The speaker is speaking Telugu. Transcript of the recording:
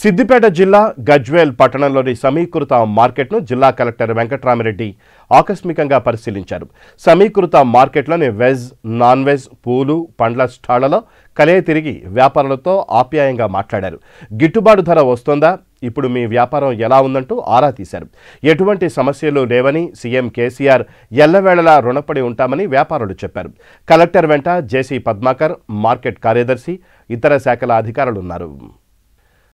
సిద్దిపేట జిల్లా గజ్వేల్ పట్టణంలోని సమీకృత మార్కెట్ను జిల్లా కలెక్టర్ వెంకట్రామిరెడ్డి ఆకస్మికంగా పరిశీలించారు సమీకృత మార్కెట్లోని వెజ్ నాన్ వెజ్ పూలు పండ్ల స్టాళ్లలో కలే తిరిగి వ్యాపారులతో ఆప్యాయంగా మాట్లాడారు గిట్టుబాటు ధర వస్తోందా ఇప్పుడు మీ వ్యాపారం ఎలా ఉందంటూ ఆరా తీశారు ఎటువంటి సమస్యలు లేవని సీఎం కేసీఆర్ ఎల్లవేళలా రుణపడి ఉంటామని వ్యాపారులు చెప్పారు కలెక్టర్ వెంట జేసీ పద్మాకర్ మార్కెట్ కార్యదర్శి ఇతర శాఖల అధికారులున్నారు